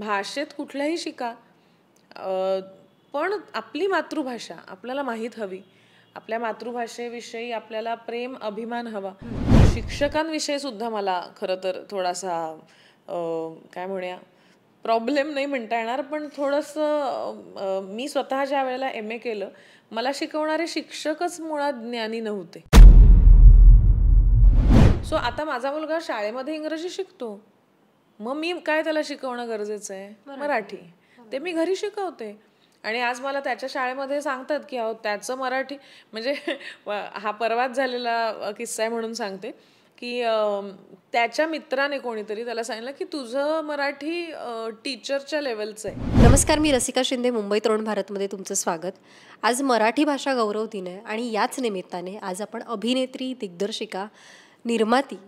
भाषेत कुठल्याही शिका पण आपली मातृभाषा आपल्याला माहीत हवी आपल्या मातृभाषेविषयी आपल्याला प्रेम अभिमान हवा शिक्षकांविषयी सुद्धा मला खरं तर थोडासा काय म्हणूया प्रॉब्लेम नाही म्हणता येणार पण थोडंसं मी स्वतः ज्या वेळेला एम ए केलं मला शिकवणारे शिक्षकच मुळात ज्ञानी नव्हते सो आता माझा मुलगा शाळेमध्ये इंग्रजी शिकतो मग मी काय त्याला शिकवणं गरजेचं आहे मराठी ते मी घरी शिकवते आणि आज मला त्याच्या शाळेमध्ये सांगतात की अहो त्याचं मराठी म्हणजे हा परवाच झालेला किस्सा आहे म्हणून सांगते की त्याच्या मित्राने कोणीतरी त्याला सांगितलं की तुझं मराठी टीचरच्या लेवलचं आहे नमस्कार मी रसिका शिंदे मुंबई तरुण भारतमध्ये तुमचं स्वागत आज मराठी भाषा गौरव दिन आहे आणि याच निमित्ताने आज आपण अभिनेत्री दिग्दर्शिका निर्माती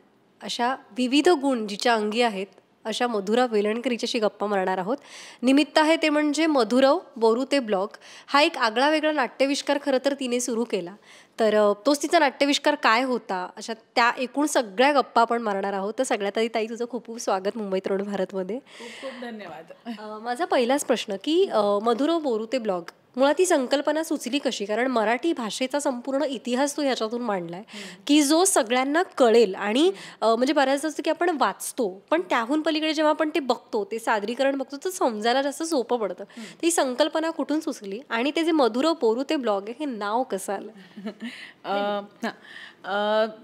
अशा विविध गुण जिच्या अंगी आहेत अशा मधुरा वेलणकरीच्याशी गप्पा मारणार आहोत निमित्त आहे ते म्हणजे मधुरव बोरू ते ब्लॉग हा एक आगळा वेगळा नाट्यविष्कार खरं तर तिने सुरू केला तर तोच तिचा नाट्यविष्कार काय होता अशा त्या एकूण सगळ्या गप्पा आपण मारणार आहोत तर सगळ्यात आधी ताई तुझं खूप खूप स्वागत मुंबई तरुण भारतमध्ये खूप धन्यवाद माझा पहिलाच प्रश्न की मधुरव बोरुते ब्लॉग मुळात ती संकल्पना सुचली कशी कारण मराठी भाषेचा संपूर्ण इतिहास तू ह्याच्यातून मांडलाय की जो सगळ्यांना कळेल आणि म्हणजे बऱ्याचदा असतं की आपण वाचतो पण त्याहून पलीकडे जेव्हा आपण ते बघतो ते सादरीकरण बघतो तर समजायला जास्त सोपं पडतं ती संकल्पना कुठून सुचली आणि ते जे मधुर पोरू ते ब्लॉग आहे हे नाव कसं आलं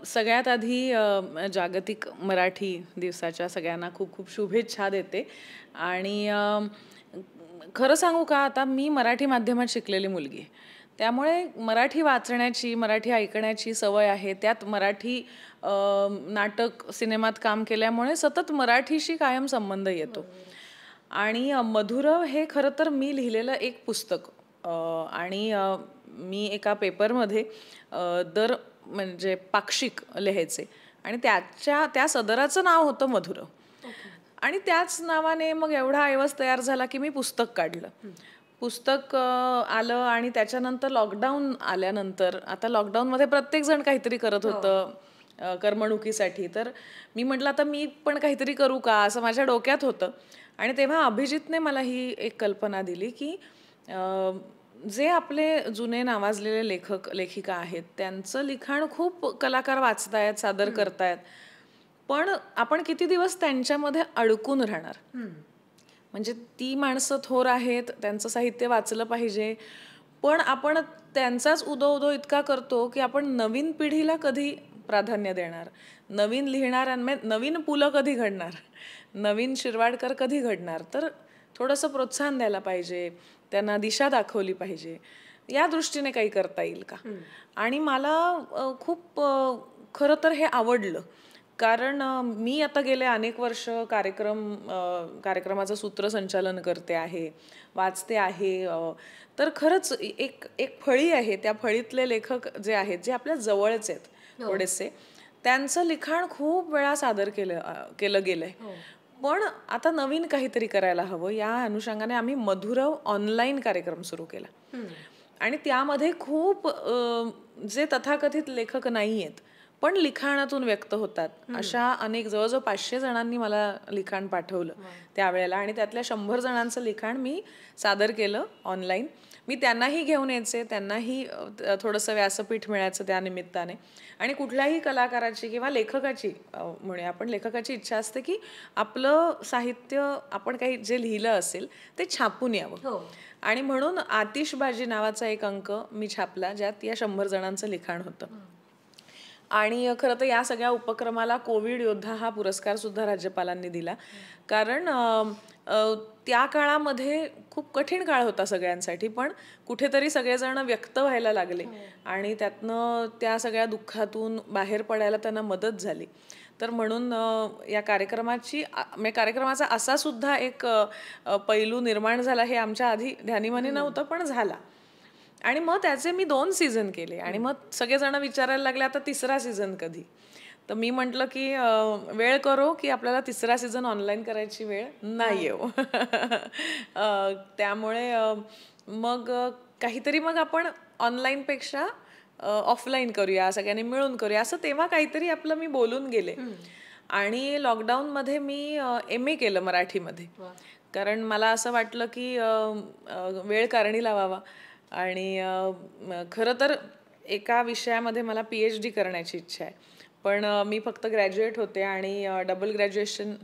सगळ्यात आधी जागतिक मराठी दिवसाच्या सगळ्यांना खूप खूप शुभेच्छा देते आणि खरं सांगू का आता मी मराठी माध्यमात शिकलेली मुलगी त्यामुळे मराठी वाचण्याची मराठी ऐकण्याची सवय आहे त्यात मराठी नाटक सिनेमात काम केल्यामुळे सतत मराठीशी कायम संबंध येतो आणि मधुरव हे खरं तर मी लिहिलेलं एक पुस्तक आणि मी एका पेपरमध्ये दर म्हणजे पाक्षिक लिहायचे आणि त्याच्या त्या सदराचं नाव होतं मधुर आणि त्याच नावाने मग एवढा ऐवज तयार झाला की मी पुस्तक काढलं पुस्तक आलं आणि त्याच्यानंतर लॉकडाऊन आल्यानंतर आता लॉकडाऊनमध्ये प्रत्येकजण काहीतरी करत हो. होतं करमणुकीसाठी तर मी म्हटलं आता मी पण काहीतरी करू का असं माझ्या डोक्यात होतं आणि तेव्हा अभिजितने मला ही एक कल्पना दिली की जे आपले जुने नावाजलेले लेखक लेखिका आहेत त्यांचं लिखाण खूप कलाकार वाचतायत सादर करतायत पण आपण किती दिवस त्यांच्यामध्ये अडकून राहणार म्हणजे ती माणसं थोर आहेत त्यांचं साहित्य वाचलं पाहिजे पण आपण त्यांचाच उदो उदो इतका करतो की आपण नवीन पिढीला कधी प्राधान्य देणार नवीन लिहिणाऱ्यांमध्ये नवीन पुलं कधी घडणार नवीन शिरवाडकर कधी घडणार तर थोडंसं प्रोत्साहन द्यायला पाहिजे त्यांना दिशा दाखवली पाहिजे या दृष्टीने काही करता येईल का आणि मला खूप खरं तर हे आवडलं कारण मी आता गेले अनेक वर्ष कार्यक्रम कार्यक्रमाचं सूत्रसंचालन करते आहे वाचते आहे तर खरंच एक एक फळी आहे त्या फळीतले लेखक जे आहेत जे आपल्या जवळच आहेत हो. थोडेसे त्यांचं लिखाण खूप वेळा सादर केलं केलं गेलंय हो. पण आता नवीन काहीतरी करायला हवं या अनुषंगाने आम्ही मधुरव ऑनलाईन कार्यक्रम सुरू केला आणि त्यामध्ये खूप जे तथाकथित लेखक नाही आहेत पण लिखाणातून व्यक्त होतात अशा अनेक जवळजवळ पाचशे जणांनी मला लिखाण पाठवलं त्यावेळेला आणि त्यातल्या शंभर जणांचं लिखाण मी सादर केलं ऑनलाईन मी त्यांनाही घेऊन यायचे त्यांनाही थोडंसं व्यासपीठ मिळायचं त्या निमित्ताने आणि कुठल्याही कलाकाराची किंवा लेखकाची म्हणजे आपण लेखकाची इच्छा असते की आपलं साहित्य आपण काही जे लिहिलं असेल ते छापून यावं हो. आणि म्हणून आतिशबाजी नावाचा एक अंक मी छापला ज्यात या शंभर जणांचं लिखाण होतं आणि खरं तर या सगळ्या उपक्रमाला कोविड योद्धा हा पुरस्कार सुद्धा राज्यपालांनी दिला कारण त्या काळामध्ये खूप कठीण काळ होता सगळ्यांसाठी पण कुठेतरी सगळेजण व्यक्त व्हायला लागले हो. आणि त्यातनं त्या सगळ्या दुःखातून बाहेर पडायला त्यांना मदत झाली तर म्हणून या कार्यक्रमाची म्हणजे कार्यक्रमाचा असा सुद्धा एक पैलू निर्माण झाला हे आमच्या आधी ध्यानीमानी हो. नव्हतं पण झाला आणि मग त्याचे मी दोन सीझन केले आणि हो. मग सगळेजण विचारायला लागले आता तिसरा सीझन कधी तर मी म्हटलं की वेळ करो की आपल्याला तिसरा सीझन ऑनलाईन करायची वेळ नाही येऊ त्यामुळे मग काहीतरी मग आपण ऑनलाईनपेक्षा ऑफलाईन करूया सगळ्यांनी मिळून करूया असं तेव्हा काहीतरी आपलं मी बोलून गेले आणि लॉकडाऊनमध्ये मी एम ए केलं मराठीमध्ये कारण मला असं वाटलं की वेळ कारणी लावावा आणि खरं तर एका विषयामध्ये मला पी एच डी करण्याची इच्छा आहे पण मी फक्त ग्रॅज्युएट होते आणि डबल ग्रॅज्युएशन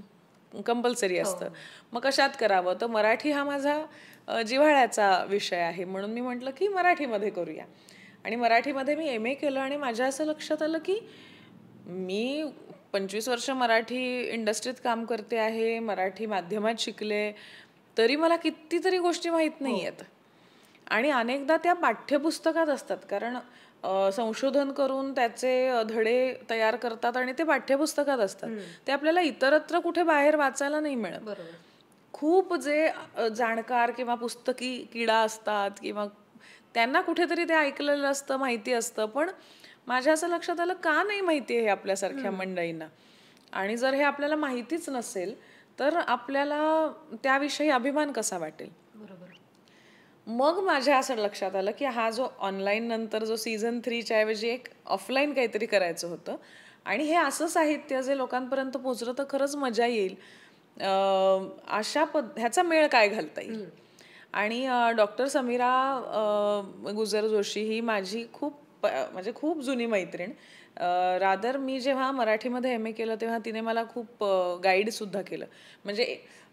कंपल्सरी असतं मग कशात करावं तर मराठी हा माझा जिव्हाळ्याचा विषय आहे म्हणून मी म्हटलं की मराठीमध्ये करूया आणि मराठीमध्ये मी एम ए केलं आणि माझ्या असं लक्षात आलं की मी पंचवीस वर्ष मराठी इंडस्ट्रीत काम करते आहे मराठी माध्यमात शिकले तरी मला कितीतरी गोष्टी माहीत हो. नाही आहेत आणि अनेकदा त्या पाठ्यपुस्तकात असतात कारण संशोधन करून त्याचे धडे तयार करतात आणि ते पाठ्यपुस्तकात असतात ते आपल्याला इतरत्र कुठे बाहेर वाचायला नाही मिळत खूप जे जाणकार किंवा पुस्तकी किडा असतात किंवा त्यांना कुठेतरी ते ऐकलेलं असतं माहिती असतं पण माझ्या असं लक्षात आलं का नाही माहिती आहे आपल्यासारख्या मंडळींना आणि जर हे आपल्याला माहितीच नसेल तर आपल्याला त्याविषयी अभिमान कसा वाटेल बरोबर मग माझ्या असं लक्षात आलं की हा जो ऑनलाईन नंतर जो सीझन थ्रीच्या ऐवजी एक ऑफलाईन काहीतरी करायचं होतं आणि हे असं साहित्य जे लोकांपर्यंत पोचलं तर खरंच मजा येईल अशा पद ह्याचा मेळ काय घालता येईल आणि डॉक्टर समीरा गुजर जोशी ही माझी खूप म्हणजे खूप जुनी मैत्रीण रादर मी जेव्हा मराठीमध्ये एम ए केलं तेव्हा तिने मला खूप गाईडसुद्धा केलं म्हणजे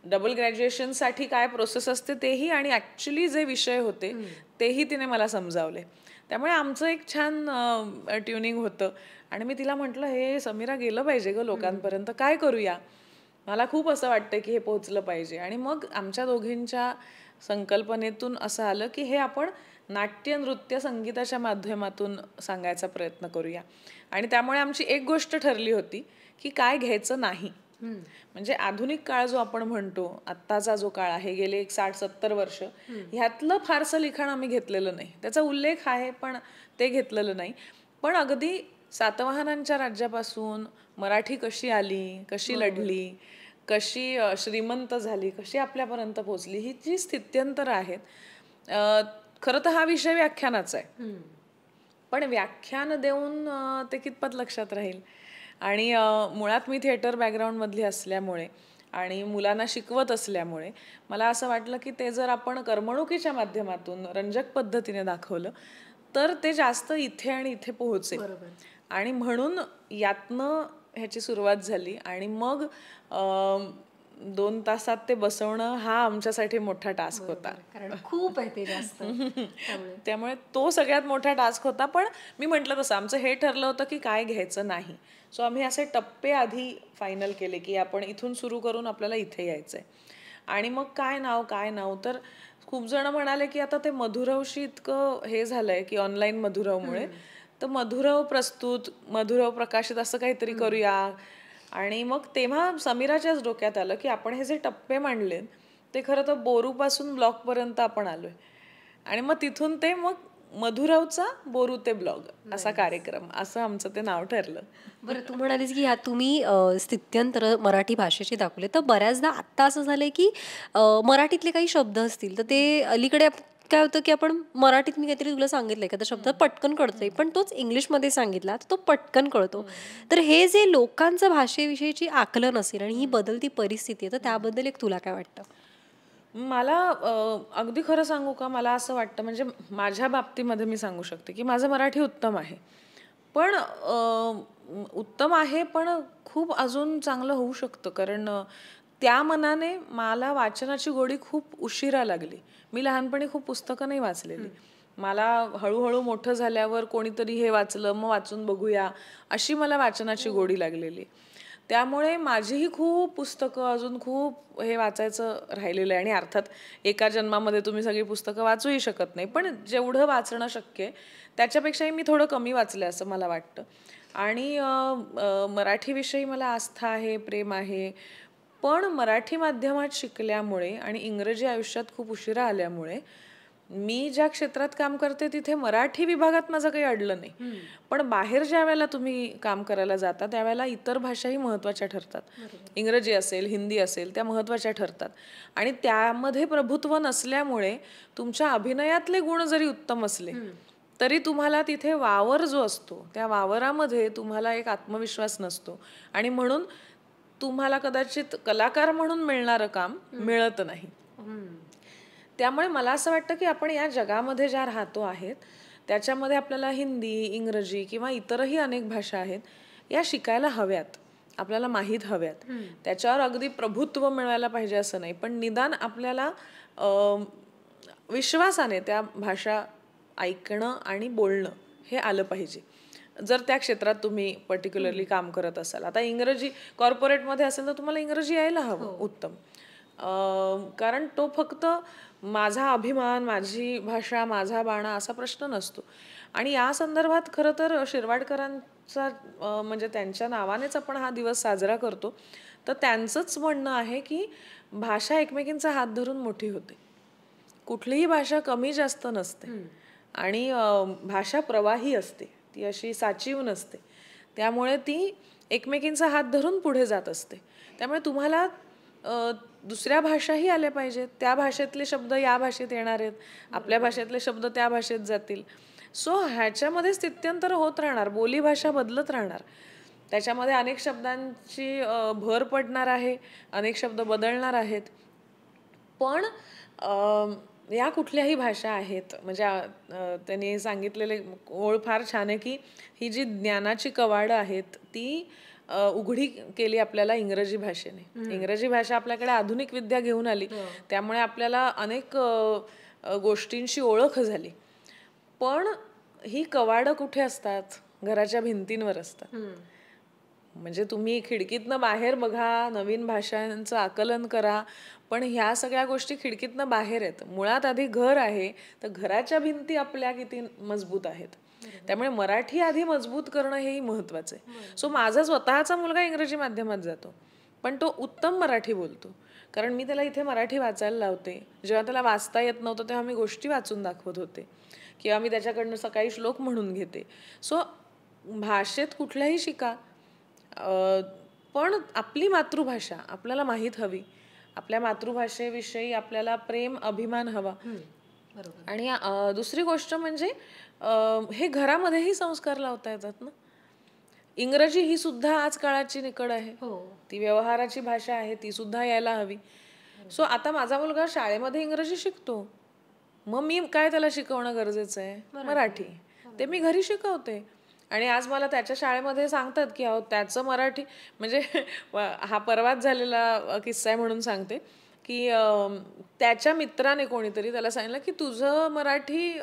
डबल ग्रॅज्युएशनसाठी काय प्रोसेस असते तेही आणि ॲक्च्युली जे विषय होते तेही तिने मला समजावले त्यामुळे आमचं एक छान ट्युनिंग होतं आणि मी तिला म्हटलं हे समीरा गेलं पाहिजे ग लोकांपर्यंत काय करूया मला खूप असं वाटतं की हे पोहोचलं पाहिजे आणि मग आमच्या दोघींच्या संकल्पनेतून असं आलं की हे आपण नाट्य नृत्य संगीताच्या माध्यमातून सांगायचा प्रयत्न करूया आणि त्यामुळे आमची एक गोष्ट ठरली होती की काय घ्यायचं नाही म्हणजे आधुनिक काळ जो आपण म्हणतो आत्ताचा जो काळ आहे गेले एक साठ सत्तर वर्ष ह्यातलं फारसं लिखाण आम्ही घेतलेलं नाही त्याचा उल्लेख आहे पण ते घेतलेलं नाही पण अगदी सातवाहनांच्या राज्यापासून मराठी कशी आली कशी लढली कशी श्रीमंत झाली कशी आपल्यापर्यंत पोहोचली ही जी स्थित्यंतर आहेत खरं तर हा विषय व्याख्यानाचा आहे पण व्याख्यान देऊन ते कितपत लक्षात राहील आणि मुळात मी थिएटर बॅकग्राऊंडमधली असल्यामुळे आणि मुलांना शिकवत असल्यामुळे मला असं वाटलं की ते जर आपण करमणुकीच्या माध्यमातून रंजक पद्धतीने दाखवलं तर ते जास्त इथे आणि इथे पोहोचेल आणि म्हणून यातनं ह्याची सुरुवात झाली आणि मग दोन तासात ते बसवणं हा आमच्यासाठी मोठा टास्क होता कारण खूप आहे ते जास्त त्यामुळे तो सगळ्यात मोठा टास्क होता पण मी म्हटलं तसं आमचं हे ठरलं होतं की काय घ्यायचं नाही सो आम्ही असे टप्पे आधी फायनल केले की आपण इथून सुरू करून आपल्याला इथे यायचं आणि मग काय नाव काय नाव तर खूप जण म्हणाले की आता ते मधुरवशी इतकं हे झालंय की ऑनलाईन मधुरवमुळे तर मधुरव प्रस्तुत मधुरव प्रकाशित असं काहीतरी करूया आणि मग तेव्हा समीराच्याच डोक्यात आलं की आपण हे जे टप्पे मांडले ते खरं तर बोरूपासून ब्लॉकपर्यंत आपण आलोय आणि मग तिथून ते मग मधुरावचा बोरू ते ब्लॉग असा कार्यक्रम असं आमचं ते नाव ठरलं बरं तू म्हणालीस की ह्या तुम्ही स्थित्यंतर मराठी भाषेचे दाखवले तर बऱ्याचदा आत्ता असं झालं की मराठीतले काही शब्द असतील तर ते अलीकडे काय होतं की आपण मराठीत मी काहीतरी तुला सांगितलं एखादा शब्द पटकन कळतोय पण तोच इंग्लिशमध्ये सांगितला तर तो पटकन कळतो तर हे जे लोकांचं भाषेविषयीची आकलन असेल आणि ही बदलती परिस्थिती आहे तर त्याबद्दल एक तुला काय वाटतं मला अगदी खरं सांगू का मला असं वाटतं म्हणजे माझ्या बाबतीमध्ये मी सांगू शकते की माझं मराठी उत्तम आहे पण उत्तम आहे पण खूप अजून चांगलं होऊ शकतं कारण त्या मनाने मला वाचनाची गोडी खूप उशिरा लागली मी लहानपणी खूप पुस्तकं नाही वाचलेली मला हळूहळू मोठं झाल्यावर कोणीतरी हे वाचलं मग वाचून बघूया अशी मला वाचनाची गोडी लागलेली त्यामुळे माझीही खूप पुस्तकं अजून खूप हे वाचायचं राहिलेलं आहे आणि अर्थात एका जन्मामध्ये तुम्ही सगळी पुस्तकं वाचूही शकत नाही पण जेवढं वाचणं शक्य आहे त्याच्यापेक्षाही मी थोडं कमी वाचलं असं मला वाटतं आणि मराठीविषयी मला आस्था आहे प्रेम आहे पण मराठी माध्यमात शिकल्यामुळे आणि इंग्रजी आयुष्यात खूप उशिरा आल्यामुळे मी ज्या क्षेत्रात काम करते तिथे मराठी विभागात माझं काही अडलं नाही पण बाहेर ज्या वेळेला तुम्ही काम करायला जाता त्यावेळेला इतर भाषाही महत्वाच्या ठरतात इंग्रजी असेल हिंदी असेल त्या महत्वाच्या ठरतात आणि त्यामध्ये प्रभुत्व नसल्यामुळे तुमच्या अभिनयातले गुण जरी उत्तम असले तरी तुम्हाला तिथे वावर जो असतो त्या वावरामध्ये तुम्हाला एक आत्मविश्वास नसतो आणि म्हणून तुम्हाला कदाचित कलाकार म्हणून मिळणारं काम मिळत नाही त्यामुळे मला असं वाटतं की आपण या जगामध्ये ज्या राहतो आहेत त्याच्यामध्ये आपल्याला हिंदी इंग्रजी किंवा इतरही अनेक भाषा आहेत या शिकायला हव्यात आपल्याला माहीत हव्यात त्याच्यावर अगदी प्रभुत्व मिळवायला पाहिजे असं नाही पण निदान आपल्याला विश्वासाने त्या भाषा ऐकणं आणि बोलणं हे आलं पाहिजे जर त्या क्षेत्रात तुम्ही पर्टिक्युलरली काम करत असाल आता इंग्रजी कॉर्पोरेटमध्ये असेल तर तुम्हाला इंग्रजी यायला हवं हो. उत्तम कारण तो फक्त माझा अभिमान माझी भाषा माझा बाणा असा प्रश्न नसतो आणि या संदर्भात खरं तर शिरवाडकरांचा म्हणजे त्यांच्या नावानेच आपण हा दिवस साजरा करतो तर त्यांचंच म्हणणं आहे की भाषा एकमेकींचा हात धरून मोठी होते कुठलीही भाषा कमी जास्त नसते आणि भाषा प्रवाही असते ती अशी साचीव नसते त्यामुळे ती एकमेकींचा हात धरून पुढे जात असते त्यामुळे तुम्हाला दुसऱ्या भाषाही आल्या पाहिजेत त्या भाषेतले शब्द या भाषेत येणार आहेत आपल्या भाषेतले शब्द त्या भाषेत जातील सो ह्याच्यामध्ये स्थित्यंतर होत राहणार बोलीभाषा बदलत राहणार त्याच्यामध्ये अनेक शब्दांची भर पडणार आहे अनेक शब्द बदलणार आहेत पण या कुठल्याही भाषा आहेत म्हणजे त्यांनी सांगितलेले ओळ फार छान आहे की ही जी ज्ञानाची कवाडं आहेत ती उघडी केली आपल्याला इंग्रजी भाषेने इंग्रजी भाषा आपल्याकडे आधुनिक विद्या घेऊन आली हो. त्यामुळे आपल्याला अनेक गोष्टींशी ओळख झाली पण ही कवाडं कुठे असतात घराच्या भिंतींवर असतात म्हणजे तुम्ही खिडकीतनं बाहेर बघा नवीन भाषांचं आकलन करा पण ह्या सगळ्या गोष्टी खिडकीतनं बाहेर आहेत मुळात आधी घर आहे तर घराच्या भिंती आपल्या किती मजबूत आहेत त्यामुळे मराठी आधी मजबूत करणं हेही महत्त्वाचं आहे सो माझा स्वतःचा मुलगा इंग्रजी माध्यमात जातो पण तो उत्तम मराठी बोलतो कारण मी त्याला इथे मराठी वाचायला लावते जेव्हा त्याला वाचता येत नव्हतं तेव्हा मी गोष्टी वाचून दाखवत होते किंवा मी त्याच्याकडनं सकाळी श्लोक म्हणून घेते सो भाषेत कुठल्याही शिका पण आपली मातृभाषा आपल्याला माहीत हवी आपल्या मातृभाषेविषयी आपल्याला प्रेम अभिमान हवा आणि दुसरी गोष्ट म्हणजे हे घरामध्येही संस्कार लावता येतात ना इंग्रजी ही सुद्धा आज काळाची निकड आहे हो. ती व्यवहाराची भाषा आहे ती सुद्धा यायला हवी सो आता माझा मुलगा शाळेमध्ये इंग्रजी शिकतो मग मी काय त्याला शिकवणं गरजेचं आहे मराठी ते मी घरी शिकवते आणि आज मला त्याच्या शाळेमध्ये सांगतात की अहो त्याचं मराठी म्हणजे हा परवाच झालेला किस्सा आहे म्हणून सांगते की त्याच्या मित्राने कोणीतरी त्याला सांगितलं की तुझं मराठी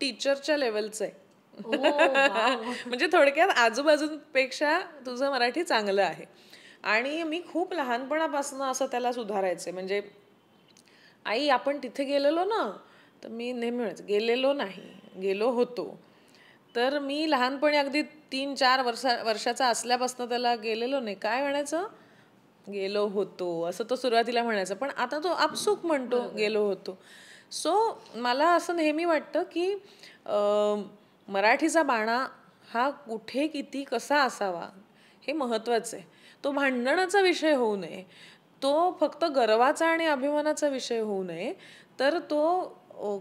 टीचरच्या लेवलचं आहे म्हणजे थोडक्यात आजूबाजूंपेक्षा तुझं मराठी चांगलं आहे आणि मी खूप लहानपणापासून असं त्याला सुधारायचं म्हणजे आई आपण तिथे गेलेलो ना तर मी नेहमी गेलेलो नाही गेलो होतो तर मी लहानपणी अगदी तीन चार वर्षा वर्षाचा असल्यापासून त्याला गेलेलो नाही काय म्हणायचं गेलो होतो असं तो सुरुवातीला म्हणायचं पण आता तो आपसूक म्हणतो गेलो होतो सो मला असं नेहमी वाटतं की मराठीचा बाणा हा कुठे किती कसा असावा हे महत्त्वाचं आहे तो भांडणाचा विषय होऊ नये तो फक्त गर्वाचा आणि अभिमानाचा विषय होऊ नये तर तो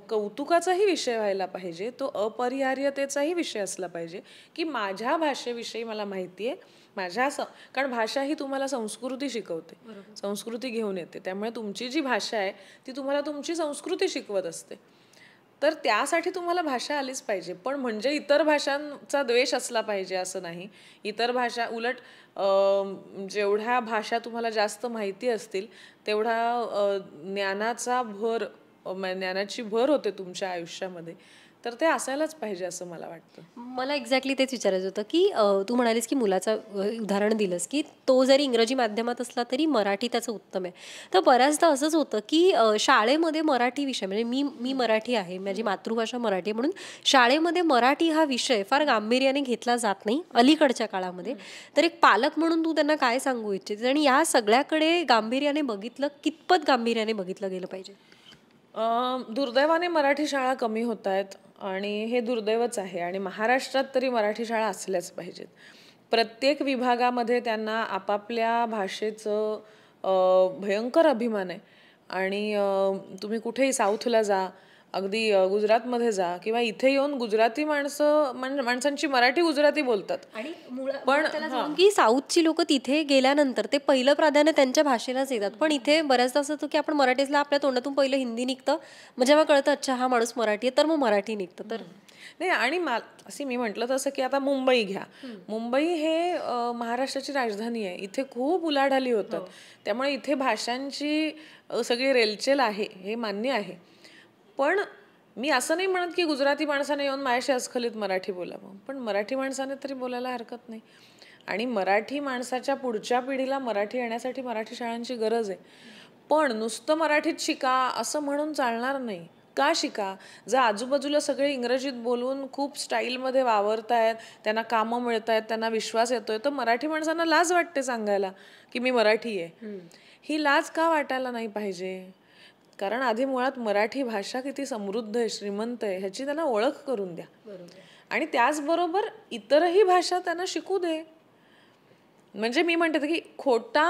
कौतुकाचाही विषय व्हायला पाहिजे तो अपरिहार्यतेचाही विषय असला पाहिजे की माझ्या भाषेविषयी मला माहिती आहे माझ्या स कारण भाषा ही तुम्हाला संस्कृती शिकवते संस्कृती घेऊन येते त्यामुळे तुमची जी भाषा आहे ती तुम्हाला तुमची संस्कृती शिकवत असते तर त्यासाठी तुम्हाला भाषा आलीच पाहिजे पण म्हणजे इतर भाषांचा द्वेष असला पाहिजे असं नाही इतर भाषा उलट जेवढ्या भाषा तुम्हाला जास्त माहिती असतील तेवढा ज्ञानाचा भर ज्ञानाची भर होते तुमच्या आयुष्यामध्ये तर ते असायलाच पाहिजे असं मला वाटतं मला एक्झॅक्टली तेच विचारायचं होतं की तू म्हणालीस की मुलाचं उदाहरण दिलंस की तो जरी इंग्रजी माध्यमात असला तरी मराठी त्याचं उत्तम आहे तर बऱ्याचदा असंच होतं की शाळेमध्ये मराठी विषय म्हणजे मी मी मराठी आहे माझी मातृभाषा मराठी म्हणून शाळेमध्ये मराठी हा विषय फार गांभीर्याने घेतला जात नाही अलीकडच्या काळामध्ये तर एक पालक म्हणून तू त्यांना काय सांगू इच्छित आणि या सगळ्याकडे गांभीर्याने बघितलं कितपत गांभीर्याने बघितलं गेलं पाहिजे दुर्दैवाने मराठी शाळा कमी होत आहेत आणि हे दुर्दैवच आहे आणि महाराष्ट्रात तरी मराठी शाळा असल्याच पाहिजेत प्रत्येक विभागामध्ये त्यांना आपापल्या भाषेचं भयंकर अभिमान आहे आणि तुम्ही कुठेही साऊथला जा अगदी गुजरातमध्ये जा किंवा इथे येऊन गुजराती माणसं माणसांची मराठी गुजराती बोलतात पण की साऊथची लोक तिथे गेल्यानंतर ते पहिलं प्राधान्य त्यांच्या भाषेलाच येतात पण इथे बऱ्याचदा असं होतं की आपण मराठीतला आपल्या तोंडातून पहिलं हिंदी निघतं मग जेव्हा कळतं अच्छा हा माणूस मराठी आहे तर मग मराठी निघतं तर नाही आणि मा असे मी म्हटलं तसं की आता मुंबई घ्या मुंबई हे महाराष्ट्राची राजधानी आहे इथे खूप उलाढाली होतात हो. त्यामुळे इथे भाषांची सगळी रेलचेल आहे हे मान्य आहे पण मी असं नाही म्हणत की गुजराती माणसाने येऊन माझ्याशी अस्खलित मराठी बोलावं पण मराठी माणसाने तरी बोलायला हरकत नाही आणि मराठी माणसाच्या पुढच्या पिढीला मराठी येण्यासाठी मराठी शाळांची गरज आहे पण नुसतं मराठीत शिका असं म्हणून चालणार नाही का शिका जर आजूबाजूला सगळे इंग्रजीत बोलून खूप स्टाईलमध्ये वावरत आहेत त्यांना कामं मिळत आहेत त्यांना विश्वास येतोय तर मराठी माणसांना लाज वाटते सांगायला की मी मराठी आहे ही लाज का वाटायला नाही पाहिजे कारण आधी मुळात मराठी भाषा किती समृद्ध आहे श्रीमंत आहे ह्याची त्यांना ओळख करून द्या आणि त्याचबरोबर इतरही भाषा त्यांना शिकू दे म्हणजे मी म्हणते की खोटा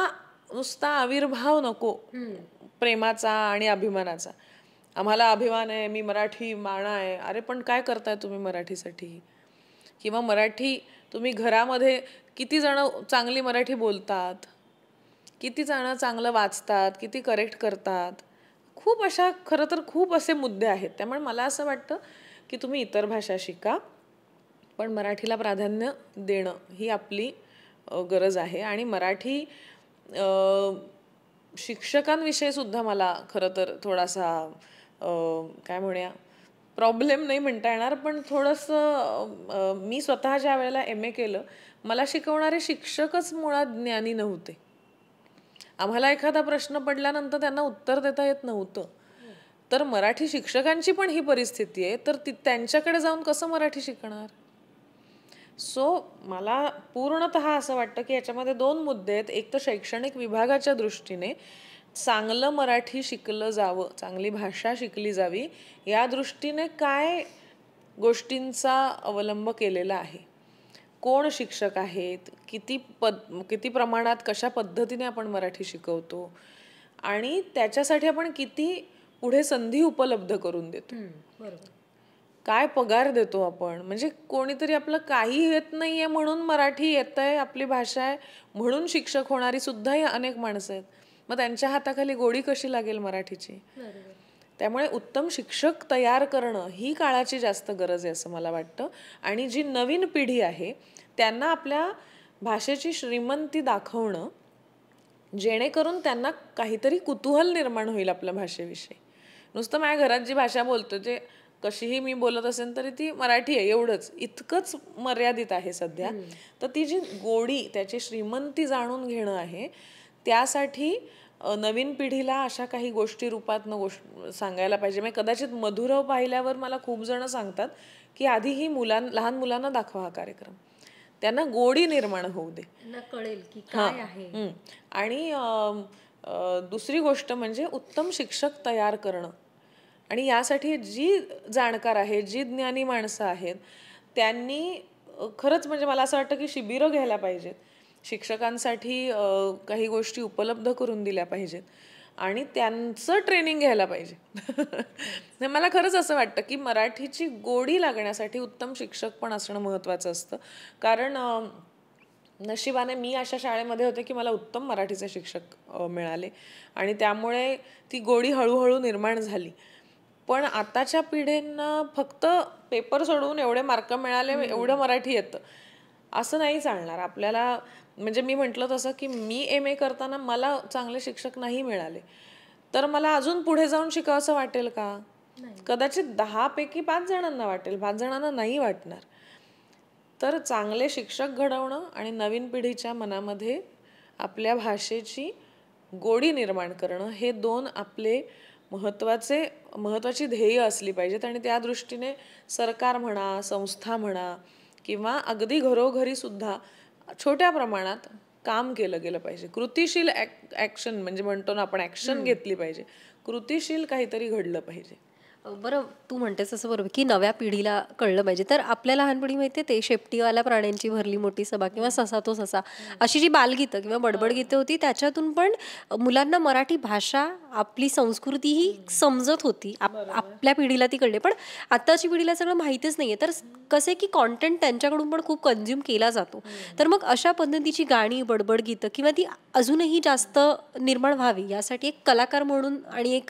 नुसता आविर्भाव नको प्रेमाचा आणि अभिमानाचा आम्हाला अभिमान आहे मी मराठी माणा आहे अरे पण काय करताय तुम्ही मराठीसाठी किंवा मराठी तुम्ही घरामध्ये किती जण चांगली मराठी बोलतात किती जण चांगलं वाचतात किती करेक्ट करतात खूप अशा खरं तर खूप असे मुद्दे आहेत त्यामुळे मला असं वाटतं की तुम्ही इतर भाषा शिका पण मराठीला प्राधान्य देणं ही आपली गरज आहे आणि मराठी शिक्षकांविषयीसुद्धा मला खरं तर थोडासा काय म्हणूया प्रॉब्लेम नाही म्हणता येणार पण थोडंसं मी स्वतः ज्या वेळेला एम ए केलं मला शिकवणारे शिक्षकच मुळात ज्ञानी नव्हते आम्हाला एखादा प्रश्न पडल्यानंतर त्यांना उत्तर देता येत नव्हतं तर मराठी शिक्षकांची पण ही परिस्थिती आहे तर ती त्यांच्याकडे जाऊन कसं मराठी शिकणार सो मला पूर्णत असं वाटतं की याच्यामध्ये दोन मुद्दे आहेत एक तर शैक्षणिक विभागाच्या दृष्टीने चांगलं मराठी शिकलं जावं चांगली भाषा शिकली जावी या दृष्टीने काय गोष्टींचा अवलंब केलेला आहे कोण शिक्षक आहेत किती पद किती प्रमाणात कशा पद्धतीने आपण मराठी शिकवतो आणि त्याच्यासाठी आपण किती पुढे संधी उपलब्ध करून देतो काय पगार देतो आपण म्हणजे कोणीतरी आपलं काही येत नाहीये म्हणून मराठी येत आहे आपली भाषा आहे म्हणून शिक्षक होणारी सुद्धा अनेक माणसं आहेत मग त्यांच्या हाताखाली गोडी कशी लागेल मराठीची त्यामुळे उत्तम शिक्षक तयार करणं ही काळाची जास्त गरज आहे असं मला वाटतं आणि जी नवीन पिढी आहे त्यांना आपल्या भाषेची श्रीमंती दाखवणं जेणेकरून त्यांना काहीतरी कुतूहल निर्माण होईल आपल्या भाषेविषयी नुसतं माझ्या घरात जी भाषा बोलतो ते कशीही मी बोलत असेल तरी ती मराठी आहे एवढंच इतकंच मर्यादित आहे सध्या तर ती जी गोडी त्याची श्रीमंती जाणून घेणं आहे त्यासाठी नवीन पिढीला अशा काही गोष्टी रूपातनं गोष्ट सांगायला पाहिजे म्हणजे कदाचित मधुरव पाहिल्यावर मला खूप जण सांगतात की आधी ही मुलां लहान मुलांना दाखवा हा कार्यक्रम त्यांना गोडी निर्माण होऊ दे कळेल की काय आहे आणि दुसरी गोष्ट म्हणजे उत्तम शिक्षक तयार करणं आणि यासाठी जी जाणकार आहे जी ज्ञानी माणसं आहेत त्यांनी खरंच म्हणजे मला असं वाटतं की शिबिरं घ्यायला पाहिजेत शिक्षकांसाठी काही गोष्टी उपलब्ध करून दिल्या पाहिजेत आणि त्यांचं ट्रेनिंग घ्यायला पाहिजे म्हणजे मला खरंच असं वाटतं की मराठीची गोडी लागण्यासाठी उत्तम शिक्षक पण असणं महत्त्वाचं असतं कारण नशिबाने मी अशा शाळेमध्ये होते की मला उत्तम मराठीचे शिक्षक मिळाले आणि त्यामुळे ती गोडी हळूहळू निर्माण झाली पण आताच्या पिढींना फक्त पेपर सोडवून एवढे मार्क मिळाले एवढं मराठी येतं असं नाही चालणार आपल्याला म्हणजे मी म्हटलं तसं की मी एम ए करताना मला चांगले शिक्षक नाही मिळाले तर मला अजून पुढे जाऊन शिकावं वाटेल का कदाचित दहापैकी पाच जणांना वाटेल पाच जणांना नाही वाटणार तर चांगले शिक्षक घडवणं आणि नवीन पिढीच्या मनामध्ये आपल्या भाषेची गोडी निर्माण करणं हे दोन आपले महत्त्वाचे महत्त्वाची ध्येय असली पाहिजेत आणि त्या दृष्टीने सरकार म्हणा संस्था म्हणा किंवा अगदी घरोघरीसुद्धा छोट्या प्रमाणात काम केलं गेलं पाहिजे कृतिशील ॲक्शन म्हणजे म्हणतो ना आपण ॲक्शन घेतली पाहिजे कृतिशील काहीतरी घडलं पाहिजे बरं तू म्हणतेस असं बरोबर की नव्या पिढीला कळलं पाहिजे तर आपल्या लहानपणी माहिती ते शेपटीवाल्या प्राण्यांची भरली मोठी सभा किंवा ससा तो ससा अशी जी बालगीतं किंवा बडबड गीतं होती त्याच्यातून पण मुलांना मराठी भाषा आपली संस्कृती ही समजत होती आपल्या पिढीला ती कळली पण आत्ताची पिढीला सगळं माहितीच नाही आहे तर कसे की कॉन्टेंट त्यांच्याकडून पण खूप कन्झ्युम केला जातो तर मग अशा पद्धतीची गाणी बडबड गीतं किंवा ती अजूनही जास्त निर्माण व्हावी यासाठी एक कलाकार म्हणून आणि एक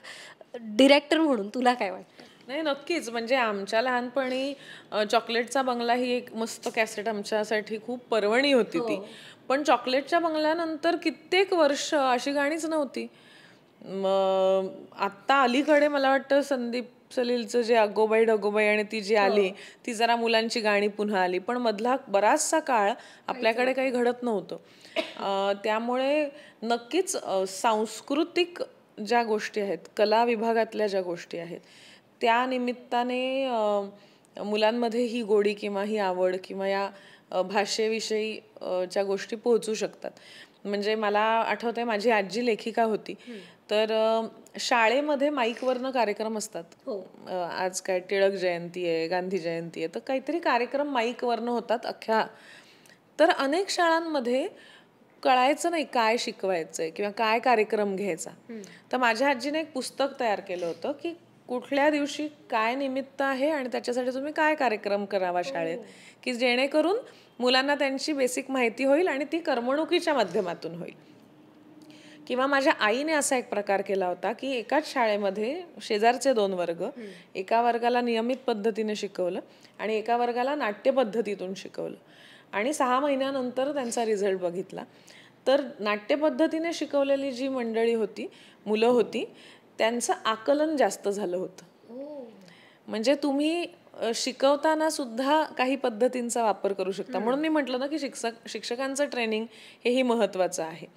डिरेक्टर म्हणून तुला काय वाटतं नाही नक्कीच म्हणजे आमच्या लहानपणी चॉकलेटचा बंगला ही एक मस्त कॅसेट आमच्यासाठी खूप पर्वणी होती ती हो. पण चॉकलेटच्या बंगल्यानंतर कित्येक वर्ष अशी गाणीच नव्हती मग आत्ता अलीकडे मला वाटतं संदीप सलीलचं जे अगोबाई डगोबाई आणि ती जी हो. आली ती जरा मुलांची गाणी पुन्हा आली पण मधला बराचसा काळ आपल्याकडे काही घडत नव्हतं त्यामुळे नक्कीच सांस्कृतिक ज्या गोष्टी आहेत कला विभागातल्या ज्या गोष्टी आहेत त्या निमित्ताने मुलांमध्ये ही गोडी किंवा ही आवड किंवा या भाषेविषयी ज्या गोष्टी पोहोचू शकतात म्हणजे मला आठवतंय माझी आजी लेखिका होती तर शाळेमध्ये माईकवरनं कार्यक्रम असतात हो. आज काय टिळक जयंती आहे गांधी जयंती आहे तर काहीतरी कार्यक्रम माईकवरनं होतात अख्ख्या तर अनेक शाळांमध्ये कळायचं नाही काय शिकवायचंय किंवा काय कार्यक्रम घ्यायचा तर माझ्या आजीने एक पुस्तक तयार केलं होतं की कुठल्या दिवशी काय निमित्त आहे आणि त्याच्यासाठी तुम्ही काय कार्यक्रम करावा शाळेत हो. की जेणेकरून मुलांना त्यांची बेसिक माहिती होईल आणि ती करमणुकीच्या माध्यमातून होईल किंवा माझ्या आईने असा एक प्रकार केला होता की एकाच शाळेमध्ये शेजारचे दोन वर्ग एका वर्गाला नियमित पद्धतीने शिकवलं आणि एका वर्गाला नाट्य पद्धतीतून शिकवलं आणि सहा महिन्यानंतर त्यांचा रिझल्ट बघितला तर नाट्यपद्धतीने शिकवलेली जी मंडळी होती मुलं होती त्यांचं आकलन जास्त झालं होतं म्हणजे तुम्ही शिकवताना सुद्धा काही पद्धतींचा वापर करू शकता म्हणून मी म्हटलं ना की शिक्षक शिक्षकांचं ट्रेनिंग हेही महत्त्वाचं आहे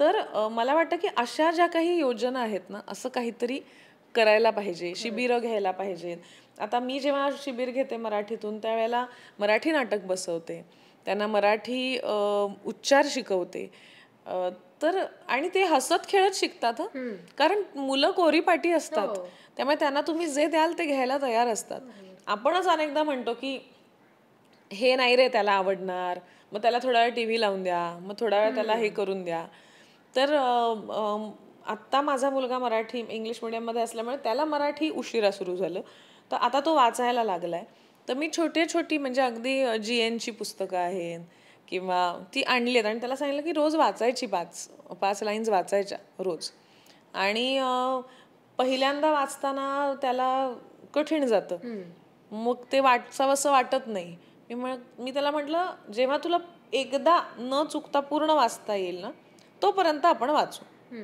तर मला वाटतं की अशा ज्या काही योजना आहेत ना असं काहीतरी करायला पाहिजे शिबिरं घ्यायला पाहिजेत आता मी जेव्हा शिबिर घेते मराठीतून त्यावेळेला मराठी नाटक बसवते त्यांना मराठी उच्चार शिकवते तर आणि ते हसत खेळत शिकतात कारण मुलं कोरीपाटी असतात हो. त्यामुळे त्यांना तुम्ही जे द्याल ते घ्यायला तयार असतात हो. आपणच अनेकदा म्हणतो की हे नाही रे त्याला आवडणार मग त्याला थोडा वेळ टी व्ही लावून द्या मग थोडा वेळ त्याला हे करून द्या तर आत्ता माझा मुलगा मराठी इंग्लिश मध्ये असल्यामुळे त्याला मराठी उशिरा सुरू झालं तर आता तो वाचायला लागलाय तर मी छोटे छोटी म्हणजे अगदी जी एनची पुस्तकं आहेत किंवा ती आणली आहेत आणि त्याला सांगितलं की रोज वाचायची पाच पाच लाईन्स वाचायच्या रोज आणि पहिल्यांदा वाचताना त्याला कठीण जातं मग ते वाटचावं असं वाटत नाही मी मग मी त्याला म्हटलं जेव्हा तुला एकदा न चुकता पूर्ण वाचता येईल ना तोपर्यंत आपण वाचू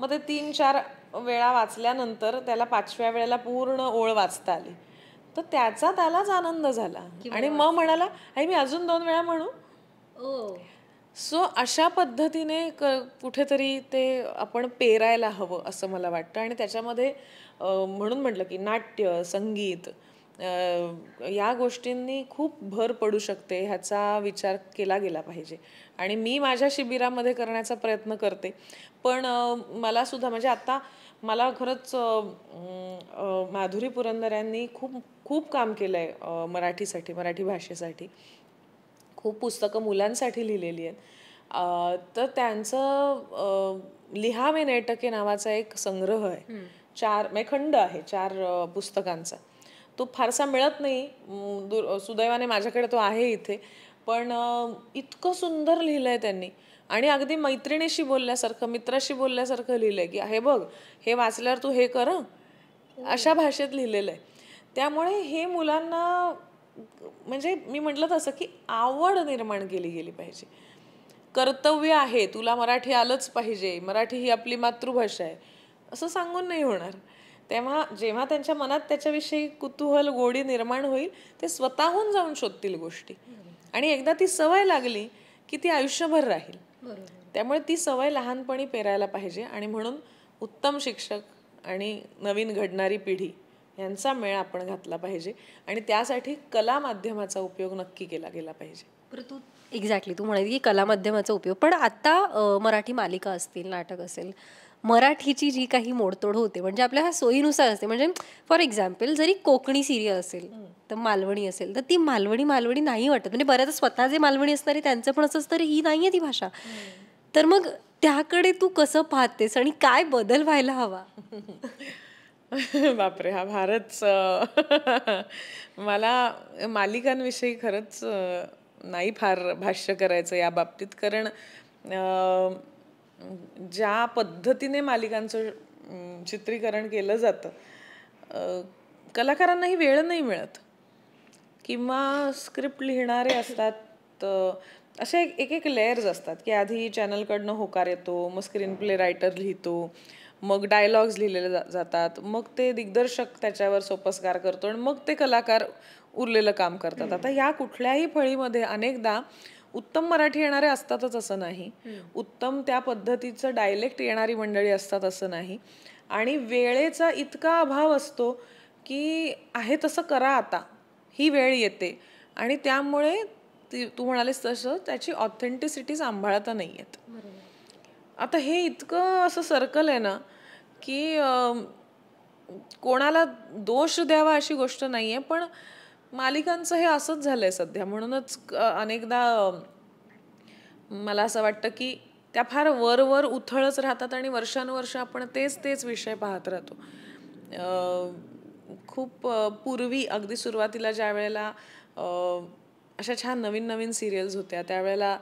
मग ते तीन चार वेळा वाचल्यानंतर त्याला पाचव्या वेळेला पूर्ण ओळ वाचता आली तर त्याचा त्यालाच आनंद झाला आणि मग म्हणाला आई मी अजून दोन वेळा म्हणू सो अशा पद्धतीने कुठेतरी ते आपण पेरायला हवं असं मला वाटतं आणि त्याच्यामध्ये म्हणून म्हटलं की नाट्य संगीत या गोष्टींनी खूप भर पडू शकते ह्याचा विचार केला गेला पाहिजे आणि मी माझ्या शिबिरामध्ये करण्याचा प्रयत्न करते पण मला सुद्धा म्हणजे आता मला खरंच माधुरी पुरंदर यांनी खूप खूप काम केलं आहे मराठीसाठी मराठी भाषेसाठी खूप पुस्तकं मुलांसाठी लिहिलेली आहेत तर त्यांचं लिहावे मे नेटके नावाचा एक संग्रह आहे चार मे खंड आहे चार पुस्तकांचा तो फारसा मिळत नाही सुदैवाने माझ्याकडे तो आहे इथे पण इतकं सुंदर लिहिलं आहे त्यांनी आणि अगदी मैत्रिणीशी बोलल्यासारखं मित्राशी बोलल्यासारखं लिहिलं आहे की हे बघ हे वाचल्यावर तू हे कर हो. अशा भाषेत लिहिलेलं आहे त्यामुळे हे मुलांना म्हणजे मी म्हटलं तसं की आवड निर्माण केली गेली पाहिजे कर्तव्य आहे तुला मराठी आलंच पाहिजे मराठी ही आपली मातृभाषा आहे असं सांगून नाही होणार तेव्हा जेव्हा त्यांच्या मनात त्याच्याविषयी कुतूहल गोडी निर्माण होईल ते स्वतःहून जाऊन शोधतील गोष्टी आणि एकदा ती सवय लागली की ती आयुष्यभर राहील त्यामुळे ती सवय लहानपणी पेरायला पाहिजे आणि म्हणून उत्तम शिक्षक आणि नवीन घडणारी पिढी यांचा मेळ आपण घातला पाहिजे आणि त्यासाठी कला माध्यमाचा उपयोग नक्की केला गेला पाहिजे परंतु एक्झॅक्टली तू म्हणाली की कला माध्यमाचा उपयोग पण आता मराठी मालिका असतील नाटक असेल मराठीची जी काही मोडतोड होते म्हणजे आपल्या हा सोयीनुसार असते म्हणजे फॉर एक्झाम्पल जरी कोकणी सिरियल असेल तर मालवणी असेल तर ती मालवणी मालवणी नाही वाटत म्हणजे बऱ्याच स्वतः जे मालवणी असणारे त्यांचं पण असं असतं ही नाही आहे ती भाषा तर मग त्याकडे तू कसं पाहतेस आणि काय बदल व्हायला हवा बापरे हा भारत मला मालिकांविषयी खरंच नाही फार भाष्य करायचं या बाबतीत कारण ज्या पद्धतीने मालिकांचं चित्रीकरण केलं जातं कलाकारांनाही वेळ नाही मिळत किंवा स्क्रिप्ट लिहिणारे असतात असे एक एक लेयर्स असतात की आधी चॅनलकडनं होकार येतो मग स्क्रीन प्ले रायटर लिहितो मग डायलॉग्स लिहिलेले जातात मग ते दिग्दर्शक त्याच्यावर सोपस्कार करतो आणि मग ते कलाकार उरलेलं काम करतात आता ह्या कुठल्याही फळीमध्ये अनेकदा उत्तम मराठी येणारे असतातच असं नाही उत्तम त्या पद्धतीचं डायलेक्ट येणारी मंडळी असतात असं नाही आणि वेळेचा इतका अभाव असतो की आहे तसं करा आता ही वेळ येते आणि त्यामुळे ती तू म्हणालीस तसं त्याची ऑथेंटिसिटी सांभाळता नाही आहेत आता हे इतकं असं सर्कल आहे ना की कोणाला दोष द्यावा अशी गोष्ट नाही आहे पण मालिकांचं हे असंच झालं आहे सध्या म्हणूनच अनेकदा मला असं वाटतं की त्या फार वरवर उथळच राहतात आणि वर्षानुवर्ष आपण तेच तेच विषय पाहत राहतो खूप पूर्वी अगदी सुरुवातीला ज्या वेळेला अशा छान नवीन नवीन सिरियल्स होत्या त्यावेळेला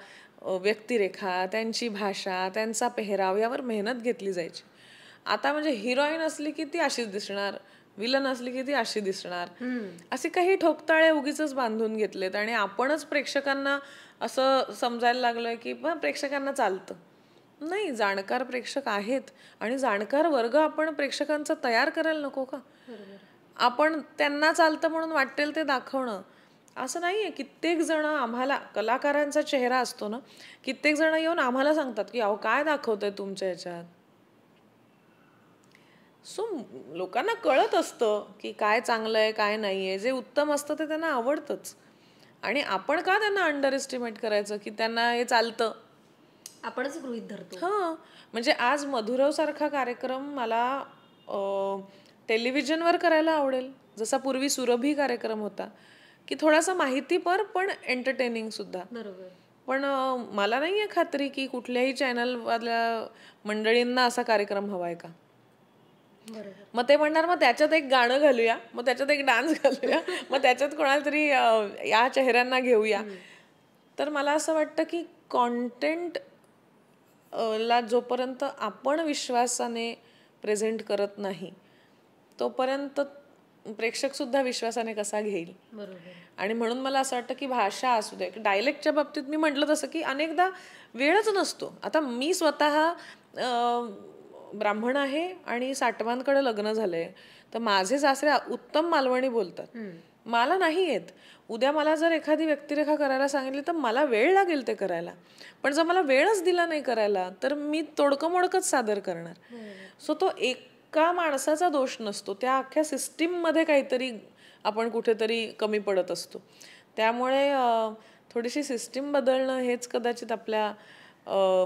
व्यक्तिरेखा त्यांची भाषा त्यांचा पेहराव यावर मेहनत घेतली जायची आता म्हणजे हिरोईन असली की ती अशीच दिसणार विलन असली की ती अशी दिसणार असे काही ठोकताळे उगीच बांधून घेतलेत आणि आपणच प्रेक्षकांना असं समजायला लागलोय की पण प्रेक्षकांना चालतं नाही जाणकार प्रेक्षक आहेत आणि जाणकार वर्ग आपण प्रेक्षकांचा तयार करायला नको का आपण त्यांना चालतं म्हणून वाटेल ते दाखवणं असं नाही आहे कित्येक जण आम्हाला कलाकारांचा चेहरा असतो ना कित्येक जण येऊन आम्हाला सांगतात की अहो काय दाखवतोय तुमच्या ह्याच्यात सो लोकांना कळत असतं की काय चांगलं आहे काय नाही आहे जे उत्तम असतं ते त्यांना आवडतंच आणि आपण का त्यांना अंडर एस्टिमेट करायचं की त्यांना हे चालतं आपणच गृहित धरतो हां म्हणजे आज सारखा कार्यक्रम मला टेलिव्हिजनवर करायला आवडेल जसा पूर्वी सुरभी कार्यक्रम होता की थोडासा माहितीपर पण एंटरटेनिंग सुद्धा बरोबर पण मला नाही आहे खात्री की कुठल्याही चॅनलवाल्या मंडळींना असा कार्यक्रम हवा आहे का मग ते म्हणणार मग त्याच्यात एक गाणं घालूया मग त्याच्यात एक डान्स घालूया मग त्याच्यात कोणाला तरी या चेहऱ्यांना घेऊया तर मला असं वाटतं की कॉन्टेंट ला जोपर्यंत आपण विश्वासाने प्रेझेंट करत नाही तोपर्यंत प्रेक्षक सुद्धा विश्वासाने कसा घेईल आणि म्हणून मला असं वाटतं की भाषा असू दे डायलेक्टच्या बाबतीत मी म्हटलं तसं की अनेकदा वेळच नसतो आता मी स्वतः ब्राह्मण आहे आणि साठवांकडे लग्न झालंय तर माझे सासरे उत्तम मालवणी बोलतात मला नाही येत उद्या मला जर एखादी व्यक्तिरेखा करायला सांगितली तर मला वेळ लागेल ते करायला पण जर मला वेळच दिला नाही करायला तर मी तोडकं सादर करणार सो तो एका माणसाचा दोष नसतो त्या अख्ख्या सिस्टीममध्ये काहीतरी आपण कुठेतरी कमी पडत असतो त्यामुळे थोडीशी सिस्टीम बदलणं हेच कदाचित आपल्या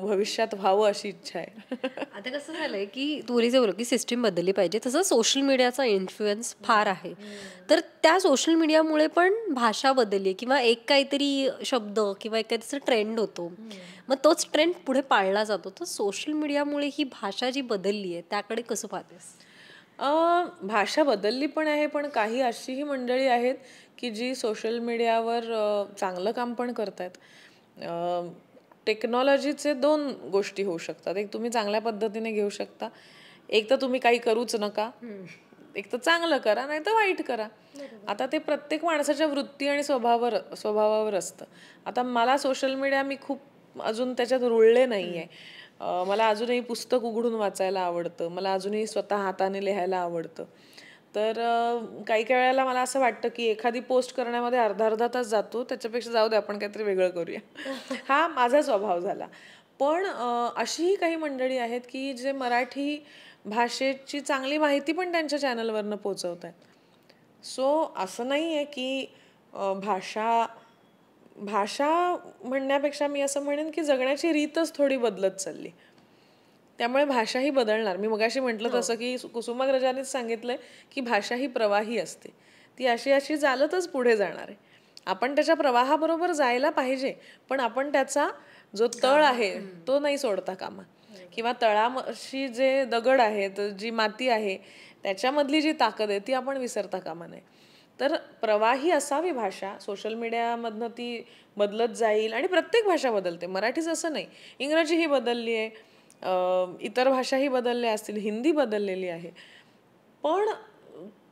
भविष्यात व्हावं अशी इच्छा आहे आता कसं झालंय की तुरीचे बोल की सिस्टीम बदलली पाहिजे तसं सोशल मीडियाचा इन्फ्लुएन्स फार आहे तर त्या सोशल मीडियामुळे पण भाषा बदलली किंवा एक काहीतरी शब्द किंवा एक काहीतरी ट्रेंड होतो मग तोच ट्रेंड पुढे पाळला जातो तर सोशल मीडियामुळे ही भाषा जी बदलली आहे त्याकडे कसं पाहतेस भाषा बदलली पण आहे पण काही अशीही मंडळी आहेत की जी सोशल मीडियावर चांगलं काम पण करत आहेत टेक्नॉलॉजीचे दोन गोष्टी होऊ शकतात एक तुम्ही चांगल्या पद्धतीने घेऊ शकता एक तर तुम्ही काही करूच नका एक तर चांगलं करा नाही तर वाईट करा आता ते प्रत्येक माणसाच्या वृत्ती आणि स्वभावावर स्वभावावर असतं आता मला सोशल मीडिया मी खूप अजून त्याच्यात रुळले नाही आहे मला अजूनही पुस्तक उघडून वाचायला आवडतं मला अजूनही स्वतः हाताने लिहायला आवडतं तर काही काही वेळेला मला असं वाटतं की एखादी पोस्ट करण्यामध्ये अर्धा अर्धा तास जातो त्याच्यापेक्षा जाऊ दे आपण काहीतरी वेगळं करूया हा माझा स्वभाव झाला पण अशीही काही मंडळी आहेत की जे मराठी भाषेची चांगली माहिती पण त्यांच्या चॅनलवरनं पोचवत आहेत सो असं नाही आहे की भाषा भाषा म्हणण्यापेक्षा मी असं म्हणेन की जगण्याची रीतच थोडी बदलत चालली त्यामुळे भाषाही बदलणार मी मगाशी म्हटलं हो. तसं की कुसुमाग्रजानेच सांगितलंय की भाषा ही प्रवाही असते ती अशी अशी चालतच पुढे जाणार आहे आपण त्याच्या प्रवाहाबरोबर जायला पाहिजे पण आपण त्याचा जो तळ आहे तो नाही सोडता कामा किंवा तळाशी जे दगड आहेत जी माती आहे त्याच्यामधली जी ताकद आहे ती आपण विसरता कामा नये तर प्रवाही असावी भाषा सोशल मीडियामधनं ती बदलत जाईल आणि प्रत्येक भाषा बदलते मराठीच असं नाही इंग्रजीही बदलली आहे इतर भाषाही बदलल्या असतील हिंदी बदललेली आहे पण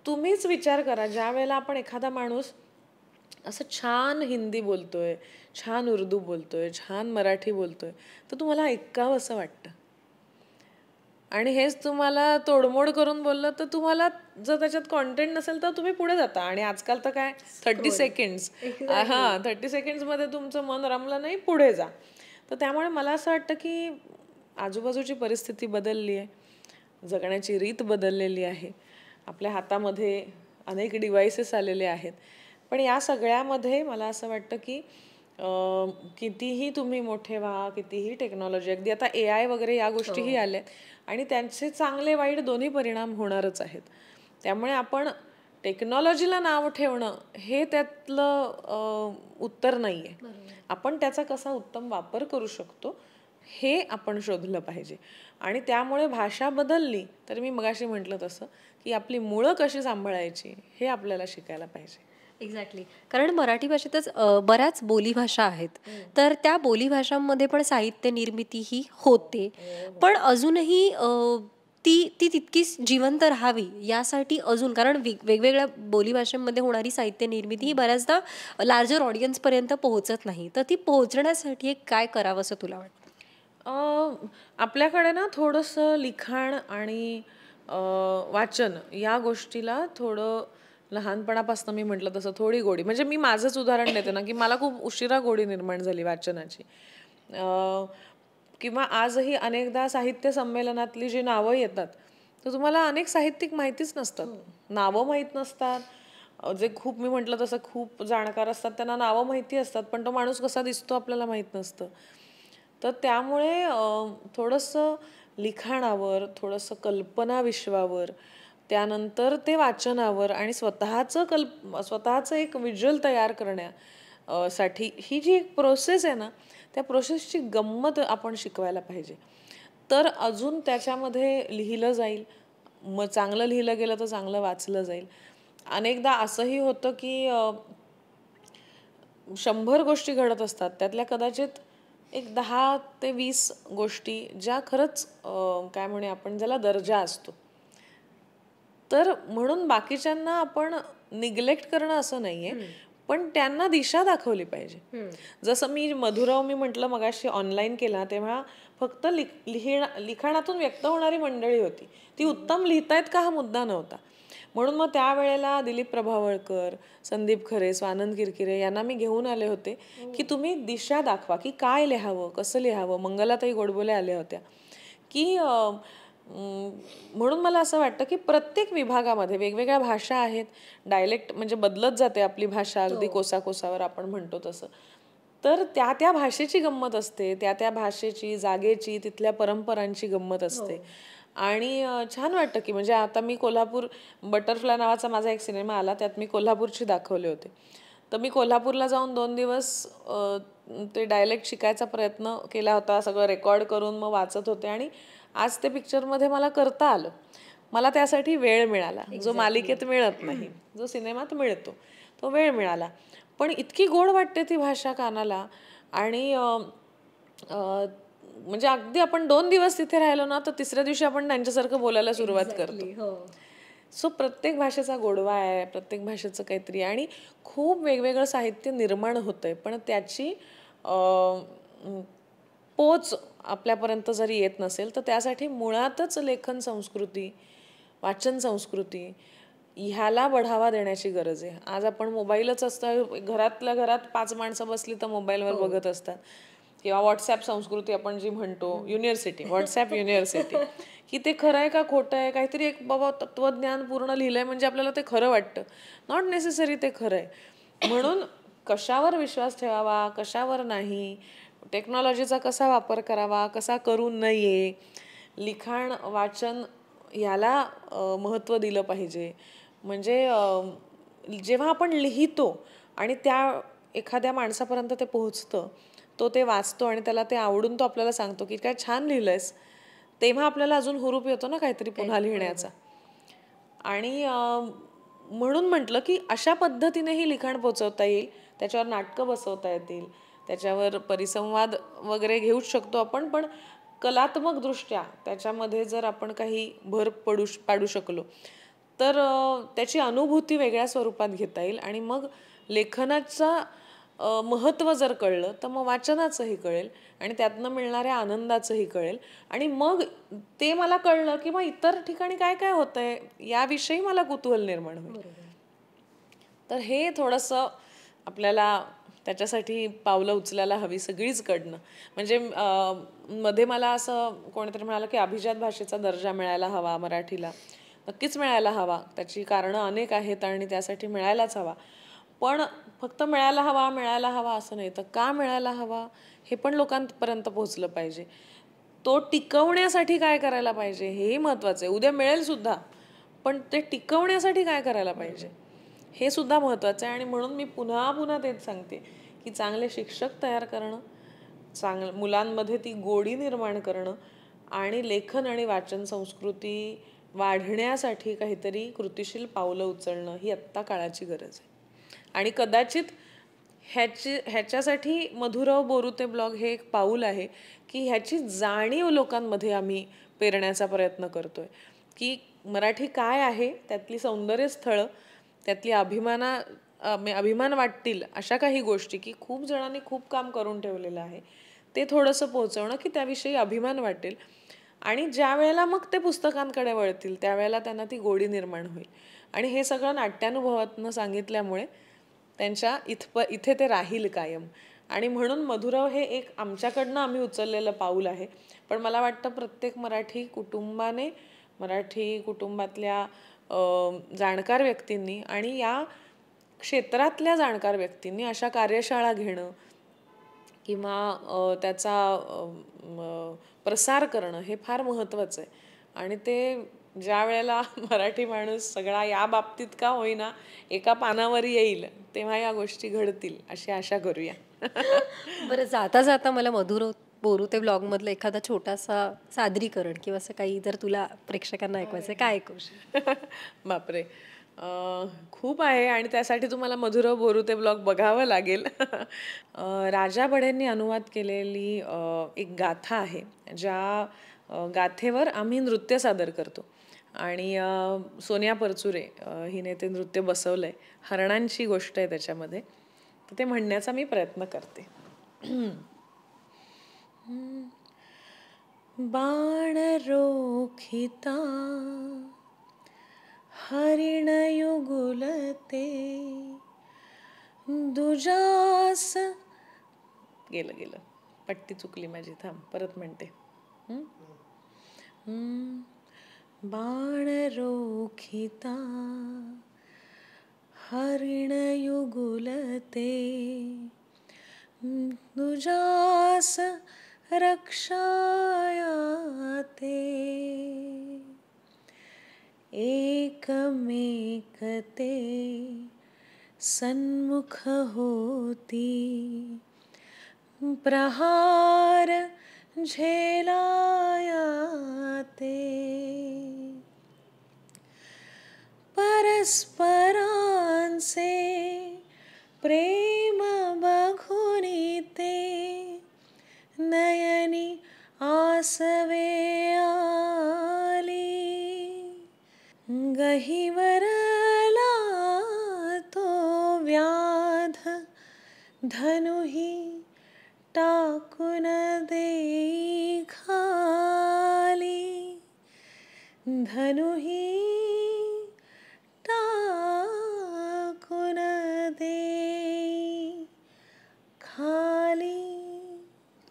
तुम्हीच विचार करा ज्या वेळेला आपण एखादा माणूस असं छान हिंदी बोलतोय छान उर्दू बोलतोय छान मराठी बोलतोय तर तुम्हाला ऐकावं असं वाटतं आणि हेच तुम्हाला तोडमोड करून बोललं तर तुम्हाला जर त्याच्यात कॉन्टेंट नसेल तर तुम्ही पुढे जाता आणि आजकाल तर काय थर्टी सेकंड्स हां थर्टी सेकंड्समध्ये तुमचं मन रमलं नाही पुढे जा तर त्यामुळे मला असं वाटतं की आजूबाजूची परिस्थिती बदलली आहे जगण्याची रीत बदललेली आहे आपल्या हातामध्ये अनेक डिव्हाइसेस आलेले आहेत पण या सगळ्यामध्ये मला असं वाटतं की कितीही तुम्ही मोठे व्हा कितीही टेक्नॉलॉजी अगदी आता ए आय वगैरे या गोष्टीही हो. आल्या आणि त्यांचे चांगले वाईट दोन्ही परिणाम होणारच आहेत त्यामुळे आपण टेक्नॉलॉजीला नाव ठेवणं हे त्यातलं उत्तर नाही आहे आपण त्याचा कसा उत्तम वापर करू शकतो हे आपण शोधलं पाहिजे आणि त्यामुळे भाषा बदलली तर मी मगाशी म्हटलं तसं की आपली मुळं कशी सांभाळायची हे आपल्याला शिकायला पाहिजे एक्झॅक्टली कारण मराठी भाषेतच बऱ्याच बोलीभाषा आहेत हो. तर त्या बोलीभाषांमध्ये पण साहित्य निर्मिती ही होते हो, हो. पण अजूनही ती ती तितकीच जिवंत राहावी यासाठी अजून कारण वेगवेगळ्या बोलीभाषांमध्ये होणारी साहित्य निर्मिती ही बऱ्याचदा लार्जर ऑडियन्सपर्यंत पोहोचत नाही तर ती पोहोचण्यासाठी एक काय करावं असं तुला वाटतं आपल्याकडे ना थोडंसं लिखाण आणि वाचन या गोष्टीला थोडं लहानपणापासून मी म्हटलं तसं थोडी गोडी म्हणजे मी माझंच उदाहरण देते ना की मला खूप उशिरा गोडी निर्माण झाली वाचनाची किंवा आजही अनेकदा साहित्य संमेलनातली जी नावं येतात तर तुम्हाला अनेक साहित्यिक माहितीच नसतात नावं माहीत नसतात जे खूप मी म्हटलं तसं खूप जाणकार असतात त्यांना नावं माहिती असतात पण तो माणूस कसा दिसतो आपल्याला माहीत नसतं तर त्यामुळे थोडंसं लिखाणावर थोडंसं कल्पनाविश्वावर त्यानंतर ते वाचनावर आणि स्वतःचं कल्प स्वतःचं एक विज्युअल तयार करण्यासाठी ही जी एक प्रोसेस आहे ना त्या प्रोसेसची गंमत आपण शिकवायला पाहिजे तर अजून त्याच्यामध्ये लिहिलं जाईल मग चांगलं लिहिलं गेलं तर चांगलं वाचलं जाईल अनेकदा असंही होतं की शंभर गोष्टी घडत असतात त्यातल्या कदाचित एक दहा ते वीस गोष्टी ज्या खरंच काय म्हणे आपण ज्याला दर्जा असतो तर म्हणून बाकीच्यांना आपण निग्लेक्ट करणं असं नाहीये पण त्यांना दिशा दाखवली पाहिजे जसं मी मधुराव मी म्हटलं मगाशी ऑनलाईन केला तेव्हा फक्त लिखाणातून व्यक्त होणारी मंडळी होती ती उत्तम लिहितायत का हा मुद्दा नव्हता म्हणून मग त्यावेळेला दिलीप प्रभावळकर संदीप खरे स्वानंद किरकिरे यांना मी घेऊन आले होते हो. की तुम्ही दिशा दाखवा की काय लिहावं कसं लिहावं मंगलातही गोडबोले आल्या होत्या की म्हणून मला असं वाटतं की प्रत्येक विभागामध्ये वेगवेगळ्या भाषा आहेत डायलेक्ट म्हणजे बदलत जाते आपली भाषा अगदी हो. कोसाकोसावर आपण म्हणतो तसं तर त्या त्या भाषेची गंमत असते त्या त्या भाषेची जागेची तिथल्या परंपरांची गंमत हो. असते आणि छान वाटतं की म्हणजे आता मी कोल्हापूर बटरफ्लाय नावाचा माझा एक सिनेमा आला त्यात मी कोल्हापूरची दाखवले होते तर मी कोल्हापूरला जाऊन दोन दिवस ते डायलेक्ट शिकायचा प्रयत्न केला होता सगळं रेकॉर्ड करून मग वाचत होते आणि आज ते पिक्चरमध्ये मला करता आलं मला त्यासाठी वेळ मिळाला जो मालिकेत मिळत नाही जो सिनेमात मिळतो तो वेळ मिळाला पण इतकी गोड वाटते ती भाषा कानाला आणि म्हणजे अगदी आपण दोन दिवस तिथे राहिलो ना तर तिसऱ्या दिवशी आपण त्यांच्यासारखं बोलायला सुरुवात करतो सो हो. प्रत्येक भाषेचा गोडवा आहे प्रत्येक भाषेचं काहीतरी आणि खूप वेगवेगळं साहित्य निर्माण होतंय पण त्याची पोच आपल्यापर्यंत जरी येत नसेल तर त्यासाठी मुळातच लेखन संस्कृती वाचन संस्कृती ह्याला बढावा देण्याची गरज आहे आज आपण मोबाईलच असतं घरातल्या घरात पाच माणसं बसली तर मोबाईलवर हो. बघत असतात किंवा व्हॉट्सॲप संस्कृती आपण जी म्हणतो युनिव्हर्सिटी व्हॉट्सॲप युनिव्हर्सिटी की ते खरं आहे का खोटं आहे काहीतरी एक बाबा तत्वज्ञान पूर्ण लिहिलं आहे म्हणजे आपल्याला ते खरं वाटतं नॉट नेसेसरी ते खरं आहे म्हणून कशावर विश्वास ठेवावा कशावर नाही टेक्नॉलॉजीचा कसा वापर करावा कसा करू नये लिखाण वाचन याला महत्त्व दिलं पाहिजे म्हणजे जेव्हा आपण लिहितो आणि त्या एखाद्या माणसापर्यंत ते पोहोचतं तो ते वाचतो आणि त्याला ते आवडून तो आपल्याला सांगतो की काय छान लिहिलंयस तेव्हा आपल्याला अजून हुरूप येतो ना काहीतरी पुन्हा लिहिण्याचा आणि म्हणून म्हटलं की अशा पद्धतीनेही लिखाण पोचवता येईल त्याच्यावर नाटकं बसवता येतील त्याच्यावर परिसंवाद वगैरे घेऊच शकतो आपण पण कलात्मकदृष्ट्या त्याच्यामध्ये जर आपण काही भर पडू पाडू शकलो तर त्याची अनुभूती वेगळ्या स्वरूपात घेता येईल आणि मग लेखनाचा महत्त्व जर कळलं तर मग वाचनाचंही कळेल आणि त्यातनं मिळणाऱ्या आनंदाचंही कळेल आणि मग ते मला कळलं की मग इतर ठिकाणी काय काय होतंय याविषयी मला कुतूहल निर्माण होईल तर हे थोडंसं आपल्याला त्याच्यासाठी पावलं उचलायला हवी सगळीच कडनं म्हणजे मध्ये मला असं कोणीतरी म्हणालं की अभिजात भाषेचा दर्जा मिळायला हवा मराठीला नक्कीच मिळायला हवा त्याची कारणं अनेक आहेत आणि त्यासाठी मिळायलाच हवा पण फक्त मिळायला हवा मिळायला हवा असं नाही तर का मिळायला हवा हे पण लोकांपर्यंत पोहोचलं पाहिजे तो टिकवण्यासाठी काय करायला पाहिजे हेही महत्त्वाचं आहे उद्या मिळेल सुद्धा पण ते टिकवण्यासाठी काय करायला पाहिजे हे सुद्धा महत्त्वाचं आहे आणि म्हणून मी पुन्हा पुन्हा तेच सांगते की चांगले शिक्षक तयार करणं चांग मुलांमध्ये ती गोडी निर्माण करणं आणि लेखन आणि वाचन संस्कृती वाढण्यासाठी काहीतरी कृतिशील पावलं उचलणं ही आत्ता काळाची गरज आहे आणि कदाचित ह्याची ह्याच्यासाठी मधुराव बोरुते ब्लॉग हे एक पाऊल आहे की ह्याची जाणीव लोकांमध्ये आम्ही पेरण्याचा प्रयत्न करतोय की मराठी काय आहे त्यातली सौंदर्यस्थळं त्यातली अभिमाना अभिमान वाटतील अशा काही गोष्टी की खूप जणांनी खूप काम करून ठेवलेलं आहे ते थोडंसं पोहोचवणं की त्याविषयी अभिमान वाटेल आणि ज्या वेळेला मग ते पुस्तकांकडे वळतील त्यावेळेला त्यांना ती गोडी निर्माण होईल आणि हे सगळं नाट्यानुभवातनं सांगितल्यामुळे त्यांच्या इथप इथे ते राहील कायम आणि म्हणून मधुराव हे एक आमच्याकडनं आम्ही उचललेलं पाऊल आहे पण मला वाटतं प्रत्येक मराठी कुटुंबाने मराठी कुटुंबातल्या जाणकार व्यक्तींनी आणि या क्षेत्रातल्या जाणकार व्यक्तींनी अशा कार्यशाळा घेणं किंवा त्याचा प्रसार करणं हे फार महत्त्वाचं आहे आणि ते ज्या वेळेला मराठी माणूस सगळा या बाबतीत का होईना एका पानावर येईल तेव्हा या गोष्टी घडतील अशी आशा करूया बरं जाता जाता मला मधुर ब्लॉग ब्लॉगमधलं एखादा छोटासा सादरीकरण किंवा असं काही जर तुला प्रेक्षकांना ऐकवायचं काय ऐकूश बापरे खूप आहे आणि त्यासाठी तुम्हाला मधुर ते ब्लॉग बघावं लागेल राजा बढेंनी अनुवाद केलेली एक गाथा आहे ज्या गाथेवर आम्ही नृत्य सादर करतो आणि सोनिया परचुरे हिने ते नृत्य बसवलं आहे हरणांची गोष्ट आहे त्याच्यामध्ये तर ते म्हणण्याचा मी प्रयत्न करते बाण रोखिता हरिण युगुलते दुजास गेलं गेलं पट्टी चुकली माझी थांब परत म्हणते बाण रोखिता युगुलते, दुजास रक्षायाते एकमेकते सन्मुख होती प्रहार झेलायाते esperanza, pre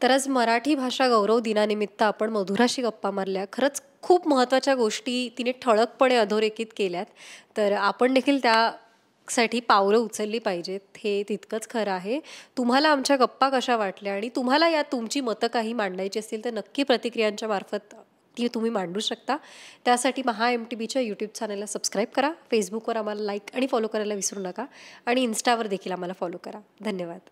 तर आज मराठी भाषा गौरव दिनानिमित्त आपण मधुराशी गप्पा मारल्या खरंच खूप महत्त्वाच्या गोष्टी तिने ठळकपणे अधोरेखित केल्यात तर आपण देखील त्या साठी पावलं उचलली पाहिजेत हे तितकंच खरं आहे तुम्हाला आमच्या गप्पा कशा वाटल्या आणि तुम्हाला या तुमची मतं काही मांडायची असतील तर नक्की प्रतिक्रियांच्या मार्फत ती तुम्ही मांडू शकता त्यासाठी महा एम टी बीच्या यूट्यूब चॅनलला सबस्क्राईब करा फेसबुकवर आम्हाला लाईक आणि फॉलो करायला विसरू नका आणि इन्स्टावर देखील आम्हाला फॉलो करा धन्यवाद